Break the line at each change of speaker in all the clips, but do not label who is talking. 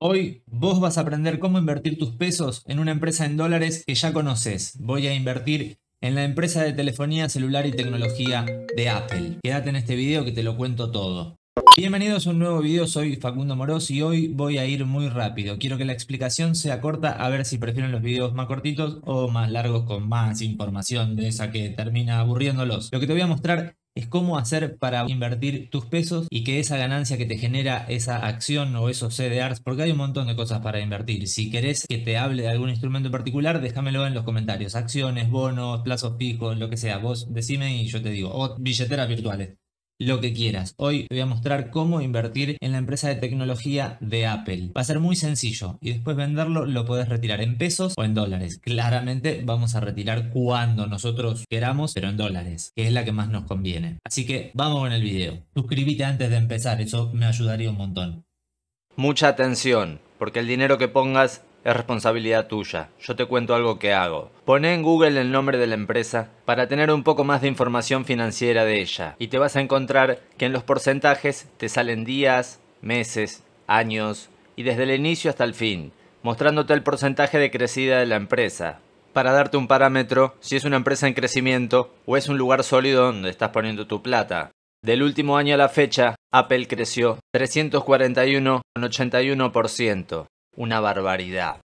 Hoy vos vas a aprender cómo invertir tus pesos en una empresa en dólares que ya conoces. Voy a invertir en la empresa de telefonía celular y tecnología de Apple. Quédate en este video que te lo cuento todo. Bienvenidos a un nuevo video, soy Facundo Moros y hoy voy a ir muy rápido. Quiero que la explicación sea corta, a ver si prefieren los videos más cortitos o más largos con más información de esa que termina aburriéndolos. Lo que te voy a mostrar es cómo hacer para invertir tus pesos y que esa ganancia que te genera esa acción o esos CDRs, porque hay un montón de cosas para invertir. Si querés que te hable de algún instrumento en particular, déjamelo en los comentarios. Acciones, bonos, plazos fijos, lo que sea. Vos decime y yo te digo. O billeteras virtuales lo que quieras. Hoy voy a mostrar cómo invertir en la empresa de tecnología de Apple. Va a ser muy sencillo y después venderlo lo puedes retirar en pesos o en dólares. Claramente vamos a retirar cuando nosotros queramos, pero en dólares, que es la que más nos conviene. Así que vamos con el video. Suscríbete antes de empezar, eso me ayudaría un montón. Mucha atención, porque el dinero que pongas es responsabilidad tuya. Yo te cuento algo que hago. Poné en Google el nombre de la empresa para tener un poco más de información financiera de ella y te vas a encontrar que en los porcentajes te salen días, meses, años y desde el inicio hasta el fin, mostrándote el porcentaje de crecida de la empresa, para darte un parámetro si es una empresa en crecimiento o es un lugar sólido donde estás poniendo tu plata. Del último año a la fecha, Apple creció 341,81%, una barbaridad.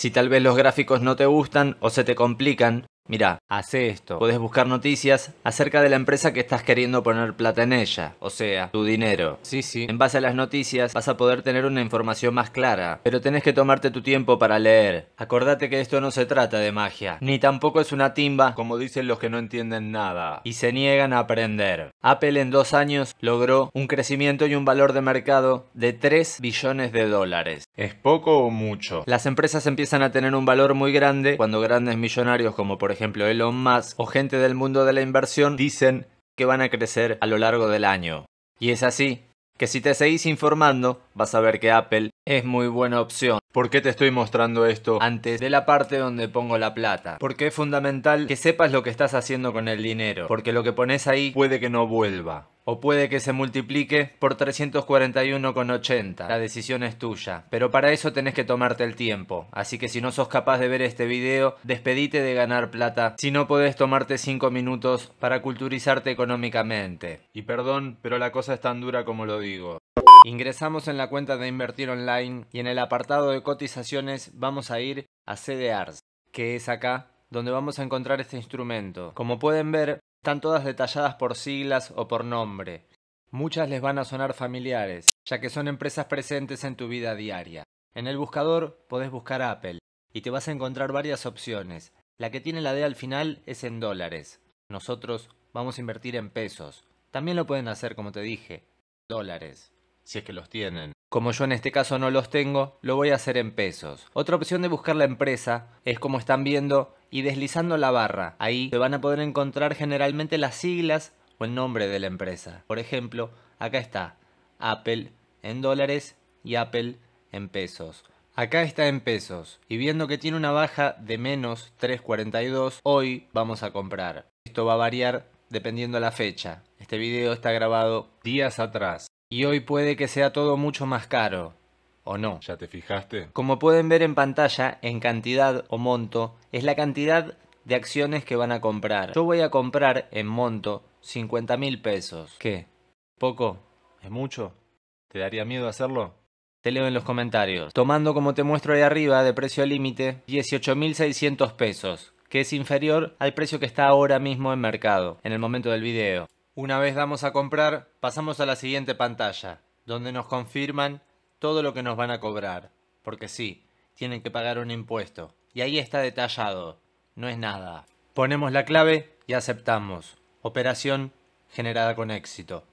Si tal vez los gráficos no te gustan o se te complican, Mira, hace esto. puedes buscar noticias acerca de la empresa que estás queriendo poner plata en ella, o sea, tu dinero. Sí, sí. En base a las noticias vas a poder tener una información más clara, pero tenés que tomarte tu tiempo para leer. Acordate que esto no se trata de magia, ni tampoco es una timba, como dicen los que no entienden nada y se niegan a aprender. Apple en dos años logró un crecimiento y un valor de mercado de 3 billones de dólares. ¿Es poco o mucho? Las empresas empiezan a tener un valor muy grande cuando grandes millonarios como por ejemplo ejemplo Elon Musk o gente del mundo de la inversión, dicen que van a crecer a lo largo del año. Y es así, que si te seguís informando, vas a ver que Apple es muy buena opción. ¿Por qué te estoy mostrando esto antes de la parte donde pongo la plata? Porque es fundamental que sepas lo que estás haciendo con el dinero, porque lo que pones ahí puede que no vuelva o puede que se multiplique por 341,80. La decisión es tuya, pero para eso tenés que tomarte el tiempo. Así que si no sos capaz de ver este video, despedite de ganar plata si no podés tomarte 5 minutos para culturizarte económicamente. Y perdón, pero la cosa es tan dura como lo digo. Ingresamos en la cuenta de Invertir Online y en el apartado de cotizaciones vamos a ir a CDRs, que es acá donde vamos a encontrar este instrumento. Como pueden ver, están todas detalladas por siglas o por nombre. Muchas les van a sonar familiares, ya que son empresas presentes en tu vida diaria. En el buscador podés buscar Apple y te vas a encontrar varias opciones. La que tiene la D al final es en dólares. Nosotros vamos a invertir en pesos. También lo pueden hacer, como te dije, dólares, si es que los tienen. Como yo en este caso no los tengo, lo voy a hacer en pesos. Otra opción de buscar la empresa es como están viendo y deslizando la barra. Ahí se van a poder encontrar generalmente las siglas o el nombre de la empresa. Por ejemplo, acá está Apple en dólares y Apple en pesos. Acá está en pesos y viendo que tiene una baja de menos 3.42, hoy vamos a comprar. Esto va a variar dependiendo la fecha. Este video está grabado días atrás. Y hoy puede que sea todo mucho más caro, ¿o no? ¿Ya te fijaste? Como pueden ver en pantalla, en cantidad o monto, es la cantidad de acciones que van a comprar. Yo voy a comprar en monto 50 mil pesos. ¿Qué? ¿Poco? ¿Es mucho? ¿Te daría miedo hacerlo? Te leo en los comentarios. Tomando como te muestro ahí arriba de precio límite, 18.600 pesos, que es inferior al precio que está ahora mismo en mercado, en el momento del video. Una vez damos a comprar, pasamos a la siguiente pantalla, donde nos confirman todo lo que nos van a cobrar. Porque sí, tienen que pagar un impuesto. Y ahí está detallado. No es nada. Ponemos la clave y aceptamos. Operación generada con éxito.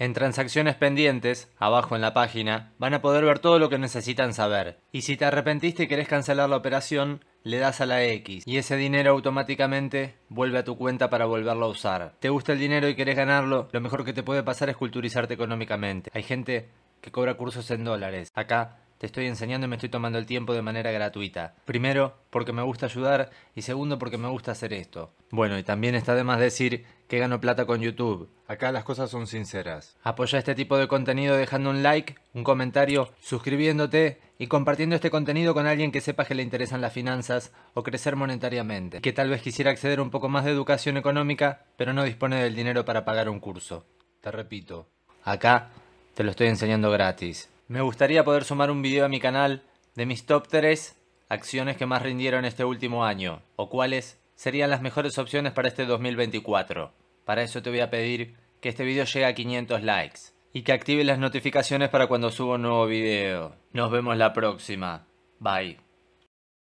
En transacciones pendientes, abajo en la página, van a poder ver todo lo que necesitan saber. Y si te arrepentiste y querés cancelar la operación, le das a la X y ese dinero automáticamente vuelve a tu cuenta para volverlo a usar. ¿Te gusta el dinero y querés ganarlo? Lo mejor que te puede pasar es culturizarte económicamente. Hay gente que cobra cursos en dólares. Acá te estoy enseñando y me estoy tomando el tiempo de manera gratuita. Primero, porque me gusta ayudar y segundo, porque me gusta hacer esto. Bueno, y también está de más decir que gano plata con YouTube. Acá las cosas son sinceras. Apoya este tipo de contenido dejando un like, un comentario, suscribiéndote y compartiendo este contenido con alguien que sepa que le interesan las finanzas o crecer monetariamente, que tal vez quisiera acceder a un poco más de educación económica, pero no dispone del dinero para pagar un curso. Te repito, acá te lo estoy enseñando gratis. Me gustaría poder sumar un video a mi canal de mis top 3 acciones que más rindieron este último año, o cuáles serían las mejores opciones para este 2024. Para eso te voy a pedir que este video llegue a 500 likes y que active las notificaciones para cuando suba un nuevo video. Nos vemos la próxima. Bye.